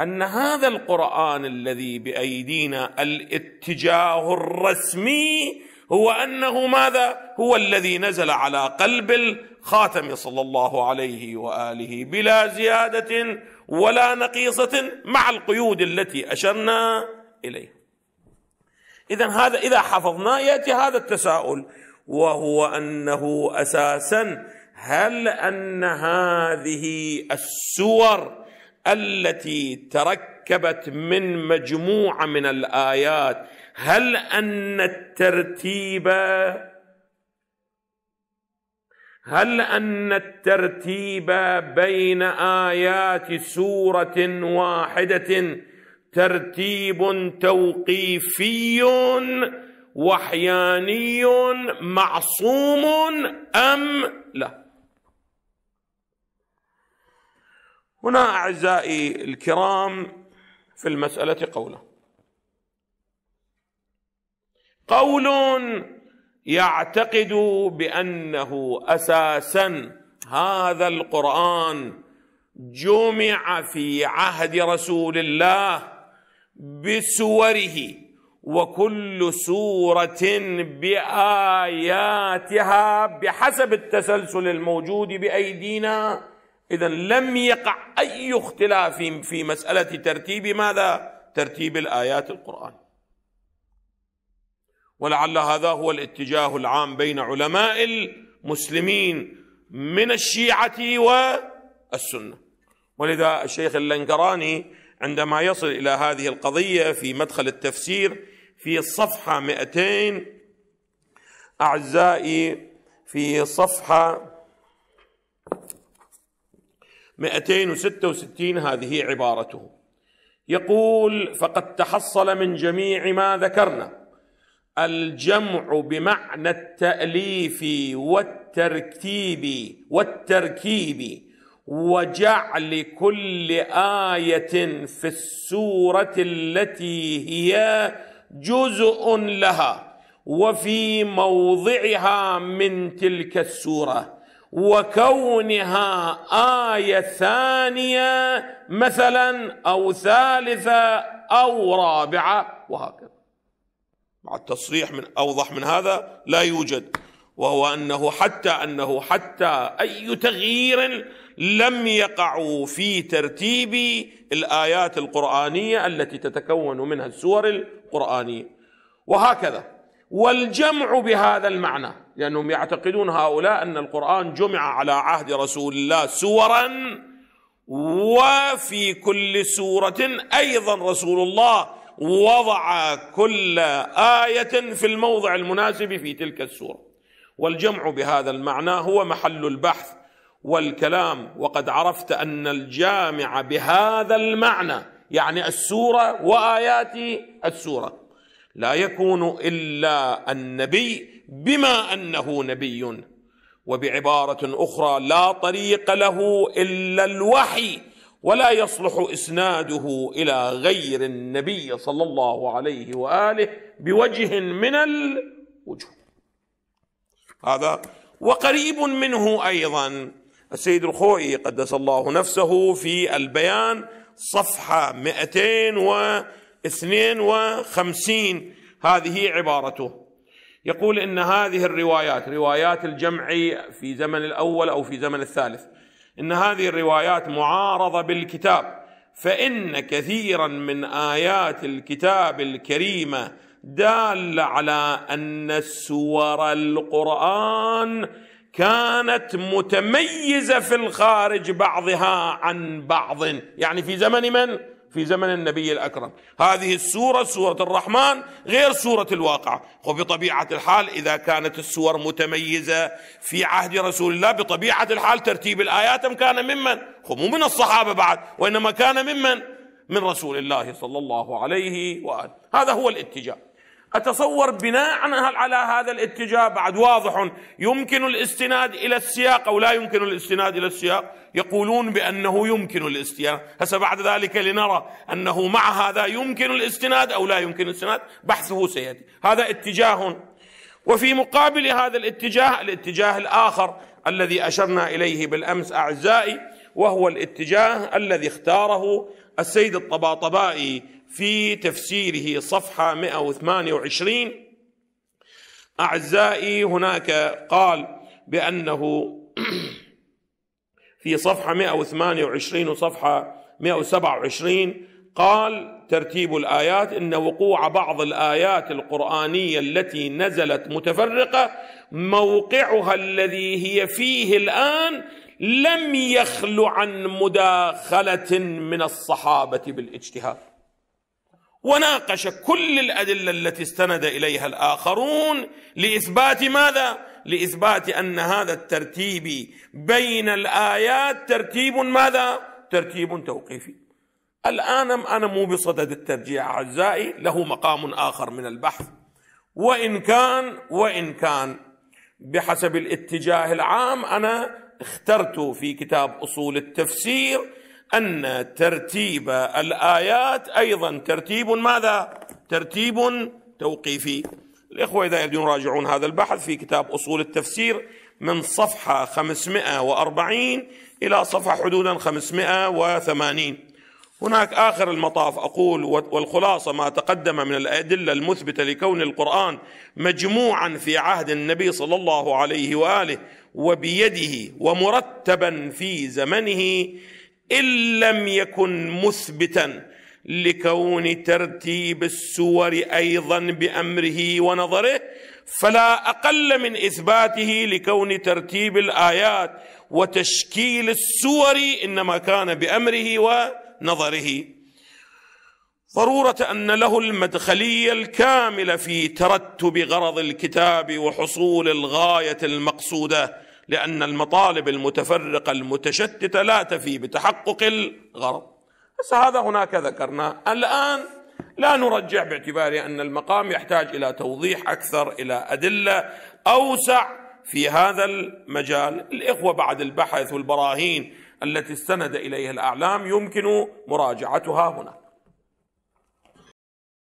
ان هذا القران الذي بايدينا الاتجاه الرسمي هو انه ماذا هو الذي نزل على قلب الخاتم صلى الله عليه واله بلا زياده ولا نقيصه مع القيود التي اشرنا اليها اذا هذا اذا حفظنا ياتي هذا التساؤل وهو انه اساسا هل ان هذه السور التي تركبت من مجموعه من الايات هل ان الترتيب هل ان الترتيب بين ايات سوره واحده ترتيب توقيفي وحياني معصوم ام لا هنا اعزائي الكرام في المساله قوله قول يعتقد بانه اساسا هذا القران جمع في عهد رسول الله بسوره وكل سوره باياتها بحسب التسلسل الموجود بايدينا إذا لم يقع أي اختلاف في مسألة ترتيب ماذا؟ ترتيب الآيات القرآن ولعل هذا هو الاتجاه العام بين علماء المسلمين من الشيعة والسنة ولذا الشيخ اللنكراني عندما يصل إلى هذه القضية في مدخل التفسير في صفحة 200 أعزائي في صفحة 266 هذه عبارته يقول فقد تحصل من جميع ما ذكرنا الجمع بمعنى التأليف والترتيب والتركيب وجعل كل آية في السورة التي هي جزء لها وفي موضعها من تلك السوره وكونها آية ثانية مثلا أو ثالثة أو رابعة وهكذا مع التصريح من أوضح من هذا لا يوجد وهو أنه حتى أنه حتى أي تغيير لم يقع في ترتيب الآيات القرآنية التي تتكون منها السور القرآنية وهكذا والجمع بهذا المعنى لأنهم يعتقدون هؤلاء أن القرآن جمع على عهد رسول الله سورا وفي كل سورة أيضا رسول الله وضع كل آية في الموضع المناسب في تلك السورة والجمع بهذا المعنى هو محل البحث والكلام وقد عرفت أن الجامع بهذا المعنى يعني السورة وآيات السورة لا يكون الا النبي بما انه نبي وبعباره اخرى لا طريق له الا الوحي ولا يصلح اسناده الى غير النبي صلى الله عليه واله بوجه من الوجوه هذا وقريب منه ايضا السيد الخوئي قدس الله نفسه في البيان صفحه 200 و 52 هذه عبارته يقول ان هذه الروايات روايات الجمع في زمن الاول او في زمن الثالث ان هذه الروايات معارضه بالكتاب فان كثيرا من ايات الكتاب الكريمه دال على ان سور القران كانت متميزه في الخارج بعضها عن بعض يعني في زمن من في زمن النبي الأكرم هذه السورة سورة الرحمن غير سورة الواقعة وبطبيعة الحال إذا كانت السور متميزة في عهد رسول الله بطبيعة الحال ترتيب الآيات كان ممن مو من الصحابة بعد وإنما كان ممن من رسول الله صلى الله عليه وآله هذا هو الاتجاه أتصور بناء على هذا الاتجاه بعد واضح يمكن الاستناد إلى السياق أو لا يمكن الاستناد إلى السياق يقولون بأنه يمكن الاستناد هسه بعد ذلك لنرى أنه مع هذا يمكن الاستناد أو لا يمكن الاستناد بحثه سيأتي هذا اتجاه وفي مقابل هذا الاتجاه الاتجاه الآخر الذي أشرنا إليه بالأمس أعزائي وهو الاتجاه الذي اختاره السيد الطباطبائي في تفسيره صفحة 128 أعزائي هناك قال بأنه في صفحة 128 وصفحة 127 قال ترتيب الآيات إن وقوع بعض الآيات القرآنية التي نزلت متفرقة موقعها الذي هي فيه الآن لم يخل عن مداخلة من الصحابة بالاجتهاد وناقش كل الأدلة التي استند إليها الآخرون لإثبات ماذا؟ لإثبات أن هذا الترتيب بين الآيات ترتيب ماذا؟ ترتيب توقيفي الآن أنا مو بصدد الترجيع أعزائي له مقام آخر من البحث وإن كان وإن كان بحسب الاتجاه العام أنا اخترت في كتاب أصول التفسير أن ترتيب الآيات أيضا ترتيب ماذا؟ ترتيب توقيفي الإخوة إذا يريدون يراجعون هذا البحث في كتاب أصول التفسير من صفحة 540 إلى صفحة حدودا 580 هناك آخر المطاف أقول والخلاصة ما تقدم من الأدلة المثبتة لكون القرآن مجموعا في عهد النبي صلى الله عليه وآله وبيده ومرتبا في زمنه ان لم يكن مثبتا لكون ترتيب السور ايضا بامره ونظره فلا اقل من اثباته لكون ترتيب الايات وتشكيل السور انما كان بامره ونظره ضروره ان له المدخليه الكامله في ترتب غرض الكتاب وحصول الغايه المقصوده لأن المطالب المتفرقة المتشتتة لا تفي بتحقق الغرض بس هذا هناك ذكرنا الآن لا نرجع باعتبار أن المقام يحتاج إلى توضيح أكثر إلى أدلة أوسع في هذا المجال الإخوة بعد البحث والبراهين التي استند إليها الأعلام يمكن مراجعتها هنا